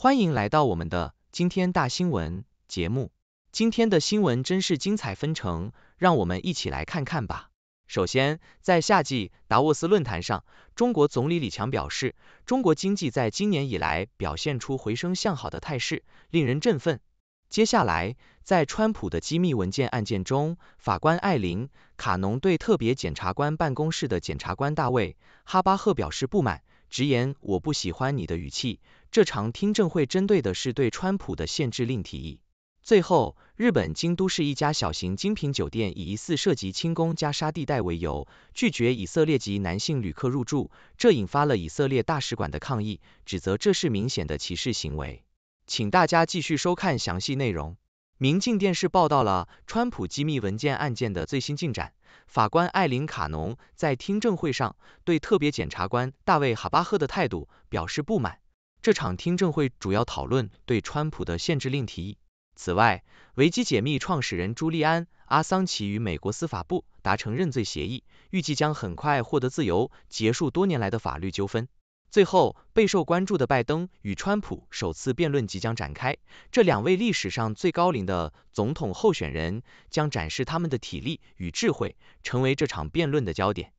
欢迎来到我们的今天大新闻节目。今天的新闻真是精彩纷呈，让我们一起来看看吧。首先，在夏季达沃斯论坛上，中国总理李强表示，中国经济在今年以来表现出回升向好的态势，令人振奋。接下来，在川普的机密文件案件中，法官艾琳卡农对特别检察官办公室的检察官大卫哈巴赫表示不满，直言：“我不喜欢你的语气。”这场听证会针对的是对川普的限制令提议。最后，日本京都市一家小型精品酒店以疑似涉及清宫加沙地带为由，拒绝以色列籍男性旅客入住，这引发了以色列大使馆的抗议，指责这是明显的歧视行为。请大家继续收看详细内容。明镜电视报道了川普机密文件案件的最新进展。法官艾琳卡农在听证会上对特别检察官大卫哈巴赫的态度表示不满。这场听证会主要讨论对川普的限制令提议。此外，维基解密创始人朱利安·阿桑奇与美国司法部达成认罪协议，预计将很快获得自由，结束多年来的法律纠纷。最后，备受关注的拜登与川普首次辩论即将展开，这两位历史上最高龄的总统候选人将展示他们的体力与智慧，成为这场辩论的焦点。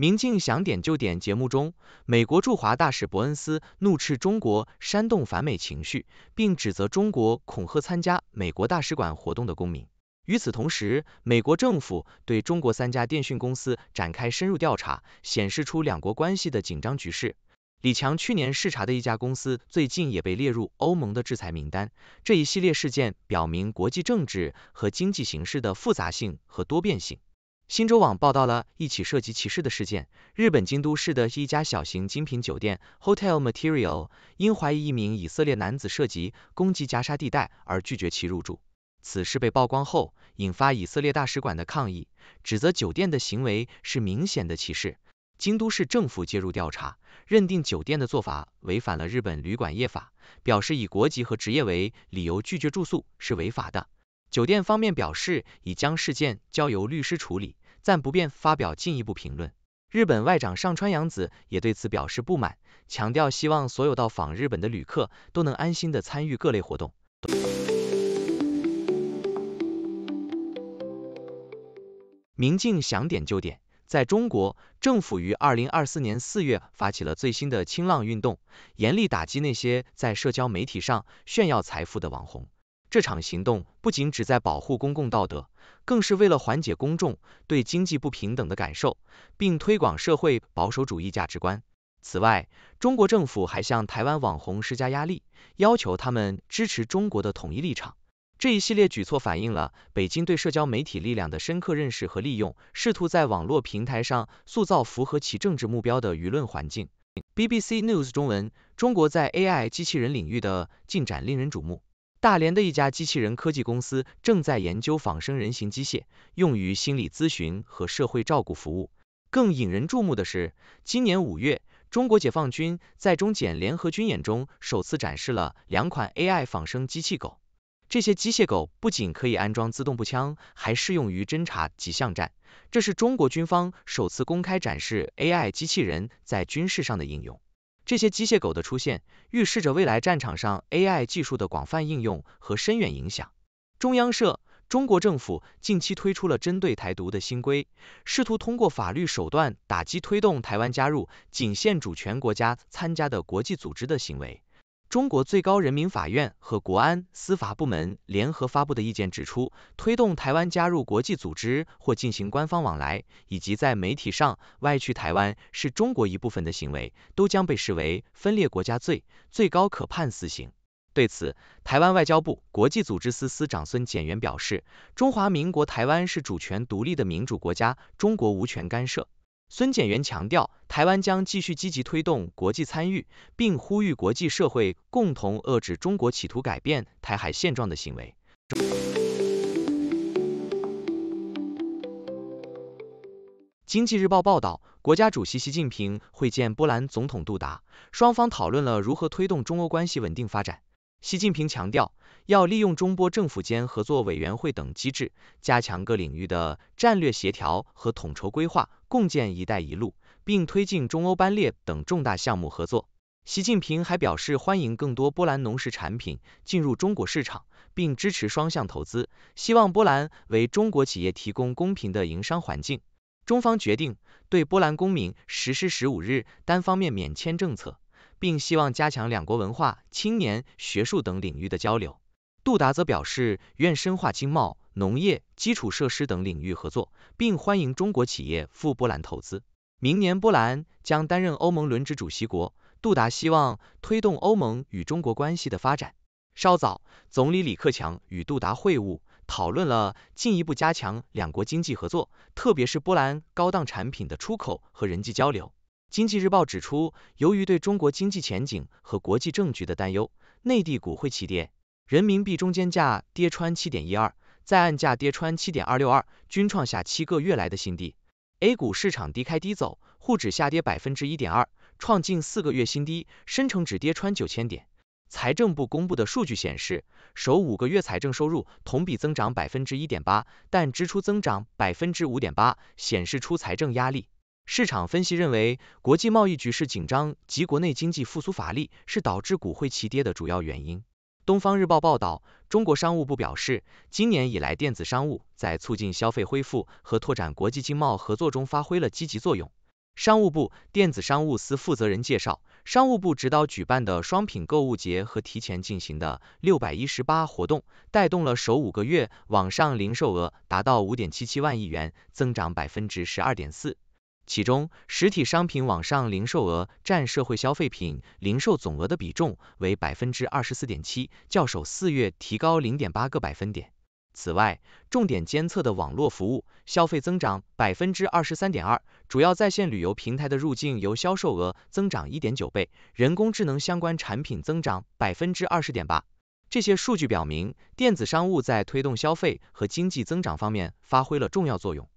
《明镜想点就点》节目中，美国驻华大使伯恩斯怒斥中国煽动反美情绪，并指责中国恐吓参加美国大使馆活动的公民。与此同时，美国政府对中国三家电讯公司展开深入调查，显示出两国关系的紧张局势。李强去年视察的一家公司最近也被列入欧盟的制裁名单。这一系列事件表明国际政治和经济形势的复杂性和多变性。新洲网报道了一起涉及歧视的事件：日本京都市的一家小型精品酒店 Hotel Material 因怀疑一名以色列男子涉及攻击加沙地带而拒绝其入住。此事被曝光后，引发以色列大使馆的抗议，指责酒店的行为是明显的歧视。京都市政府介入调查，认定酒店的做法违反了日本旅馆业法，表示以国籍和职业为理由拒绝住宿是违法的。酒店方面表示已将事件交由律师处理。暂不便发表进一步评论。日本外长上川洋子也对此表示不满，强调希望所有到访日本的旅客都能安心的参与各类活动。明镜想点就点。在中国，政府于二零二四年四月发起了最新的清浪运动，严厉打击那些在社交媒体上炫耀财富的网红。这场行动不仅旨在保护公共道德，更是为了缓解公众对经济不平等的感受，并推广社会保守主义价值观。此外，中国政府还向台湾网红施加压力，要求他们支持中国的统一立场。这一系列举措反映了北京对社交媒体力量的深刻认识和利用，试图在网络平台上塑造符合其政治目标的舆论环境。BBC News 中文：中国在 AI 机器人领域的进展令人瞩目。大连的一家机器人科技公司正在研究仿生人形机械，用于心理咨询和社会照顾服务。更引人注目的是，今年五月，中国解放军在中柬联合军演中首次展示了两款 AI 仿生机器狗。这些机械狗不仅可以安装自动步枪，还适用于侦察及巷战。这是中国军方首次公开展示 AI 机器人在军事上的应用。这些机械狗的出现，预示着未来战场上 AI 技术的广泛应用和深远影响。中央社，中国政府近期推出了针对台独的新规，试图通过法律手段打击推动台湾加入仅限主权国家参加的国际组织的行为。中国最高人民法院和国安、司法部门联合发布的意见指出，推动台湾加入国际组织或进行官方往来，以及在媒体上歪曲台湾是中国一部分的行为，都将被视为分裂国家罪，最高可判死刑。对此，台湾外交部国际组织司司长孙简元表示：“中华民国台湾是主权独立的民主国家，中国无权干涉。”孙建元强调，台湾将继续积极推动国际参与，并呼吁国际社会共同遏制中国企图改变台海现状的行为。经济日报报道，国家主席习近平会见波兰总统杜达，双方讨论了如何推动中欧关系稳定发展。习近平强调，要利用中波政府间合作委员会等机制，加强各领域的战略协调和统筹规划，共建“一带一路”，并推进中欧班列等重大项目合作。习近平还表示，欢迎更多波兰农食产品进入中国市场，并支持双向投资，希望波兰为中国企业提供公平的营商环境。中方决定对波兰公民实施十五日单方面免签政策。并希望加强两国文化、青年、学术等领域的交流。杜达则表示愿深化经贸、农业、基础设施等领域合作，并欢迎中国企业赴波兰投资。明年波兰将担任欧盟轮值主席国，杜达希望推动欧盟与中国关系的发展。稍早，总理李克强与杜达会晤，讨论了进一步加强两国经济合作，特别是波兰高档产品的出口和人际交流。经济日报指出，由于对中国经济前景和国际政局的担忧，内地股会起跌，人民币中间价跌穿七点一二，在岸价跌穿七点二六二，均创下七个月来的新低。A 股市场低开低走，沪指下跌百分之一点二，创近四个月新低；深成指跌穿九千点。财政部公布的数据显示，首五个月财政收入同比增长百分之一点八，但支出增长百分之五点八，显示出财政压力。市场分析认为，国际贸易局势紧张及国内经济复苏乏力是导致股汇齐跌的主要原因。东方日报报道，中国商务部表示，今年以来，电子商务在促进消费恢复和拓展国际经贸合作中发挥了积极作用。商务部电子商务司负责人介绍，商务部指导举办的双品购物节和提前进行的“六一八”活动，带动了首五个月网上零售额达到五点七七万亿元，增长百分之十二点四。其中，实体商品网上零售额占社会消费品零售总额的比重为百分之二十四点七，较首四月提高零点八个百分点。此外，重点监测的网络服务消费增长百分之二十三点二，主要在线旅游平台的入境游销售额增长一点九倍，人工智能相关产品增长百分之二十点八。这些数据表明，电子商务在推动消费和经济增长方面发挥了重要作用。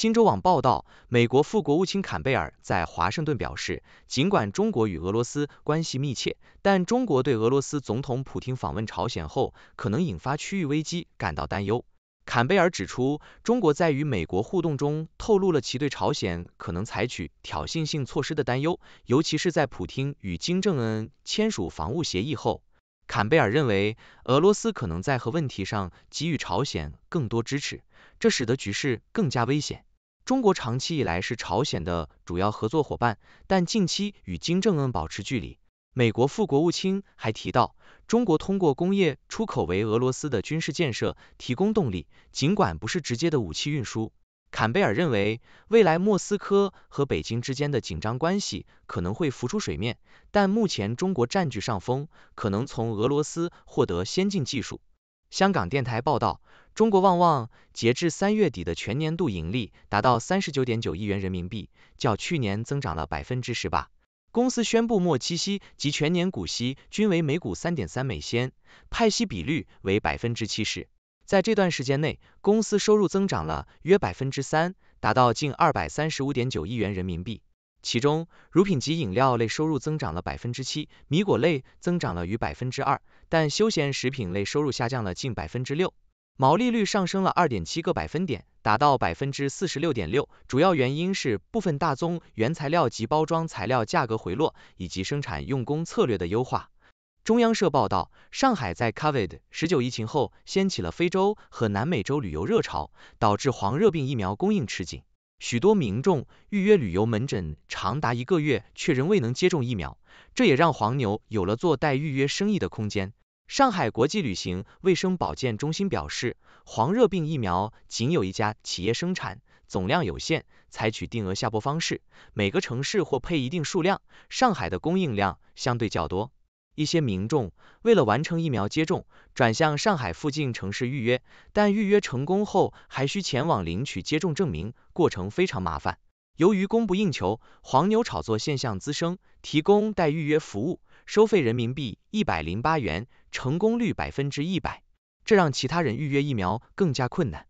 新洲网报道，美国副国务卿坎贝尔在华盛顿表示，尽管中国与俄罗斯关系密切，但中国对俄罗斯总统普京访问朝鲜后可能引发区域危机感到担忧。坎贝尔指出，中国在与美国互动中透露了其对朝鲜可能采取挑衅性措施的担忧，尤其是在普京与金正恩签署防务协议后。坎贝尔认为，俄罗斯可能在核问题上给予朝鲜更多支持，这使得局势更加危险。中国长期以来是朝鲜的主要合作伙伴，但近期与金正恩保持距离。美国副国务卿还提到，中国通过工业出口为俄罗斯的军事建设提供动力，尽管不是直接的武器运输。坎贝尔认为，未来莫斯科和北京之间的紧张关系可能会浮出水面，但目前中国占据上风，可能从俄罗斯获得先进技术。香港电台报道。中国旺旺截至三月底的全年度盈利达到三十九点九亿元人民币，较去年增长了百分之十八。公司宣布末期息及全年股息均为每股三点三美仙，派息比率为百分之七十。在这段时间内，公司收入增长了约百分之三，达到近二百三十五点九亿元人民币。其中，乳品及饮料类收入增长了百分之七，米果类增长了逾百分之二，但休闲食品类收入下降了近百分之六。毛利率上升了二点七个百分点，达到百分之四十六点六，主要原因是部分大宗原材料及包装材料价格回落，以及生产用工策略的优化。中央社报道，上海在 Covid 十九疫情后，掀起了非洲和南美洲旅游热潮，导致黄热病疫苗供应吃紧，许多民众预约旅游门诊长达一个月，却仍未能接种疫苗，这也让黄牛有了做代预约生意的空间。上海国际旅行卫生保健中心表示，黄热病疫苗仅有一家企业生产，总量有限，采取定额下拨方式，每个城市或配一定数量。上海的供应量相对较多，一些民众为了完成疫苗接种，转向上海附近城市预约，但预约成功后还需前往领取接种证明，过程非常麻烦。由于供不应求，黄牛炒作现象滋生，提供代预约服务，收费人民币一百零八元。成功率百分之一百，这让其他人预约疫苗更加困难。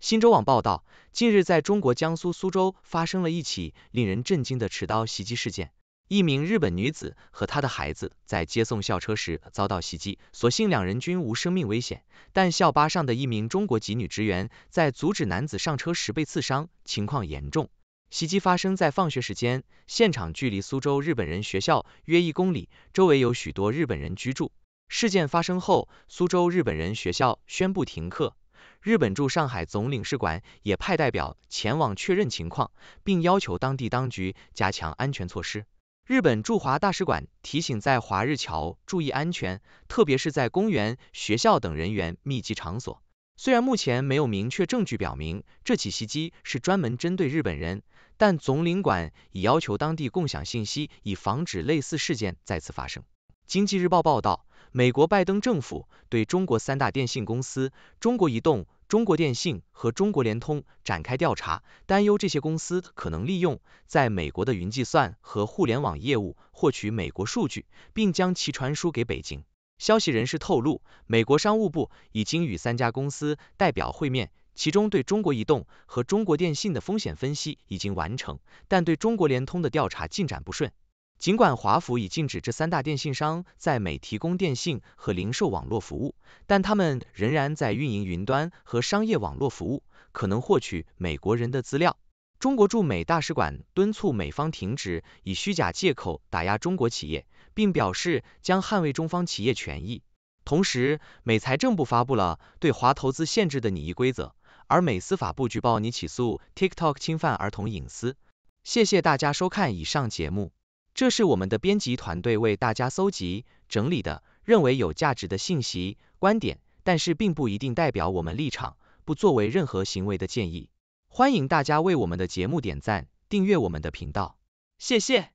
新洲网报道，近日在中国江苏苏州发生了一起令人震惊的持刀袭击事件。一名日本女子和她的孩子在接送校车时遭到袭击，所幸两人均无生命危险，但校巴上的一名中国籍女职员在阻止男子上车时被刺伤，情况严重。袭击发生在放学时间，现场距离苏州日本人学校约一公里，周围有许多日本人居住。事件发生后，苏州日本人学校宣布停课，日本驻上海总领事馆也派代表前往确认情况，并要求当地当局加强安全措施。日本驻华大使馆提醒在华日侨注意安全，特别是在公园、学校等人员密集场所。虽然目前没有明确证据表明这起袭击是专门针对日本人，但总领馆已要求当地共享信息，以防止类似事件再次发生。经济日报报道，美国拜登政府对中国三大电信公司中国移动、中国电信和中国联通展开调查，担忧这些公司可能利用在美国的云计算和互联网业务获取美国数据，并将其传输给北京。消息人士透露，美国商务部已经与三家公司代表会面，其中对中国移动和中国电信的风险分析已经完成，但对中国联通的调查进展不顺。尽管华府已禁止这三大电信商在美提供电信和零售网络服务，但他们仍然在运营云端和商业网络服务，可能获取美国人的资料。中国驻美大使馆敦促美方停止以虚假借口打压中国企业。并表示将捍卫中方企业权益。同时，美财政部发布了对华投资限制的拟议规则，而美司法部举报拟起诉 TikTok 侵犯儿童隐私。谢谢大家收看以上节目，这是我们的编辑团队为大家搜集整理的，认为有价值的信息、观点，但是并不一定代表我们立场，不作为任何行为的建议。欢迎大家为我们的节目点赞、订阅我们的频道，谢谢。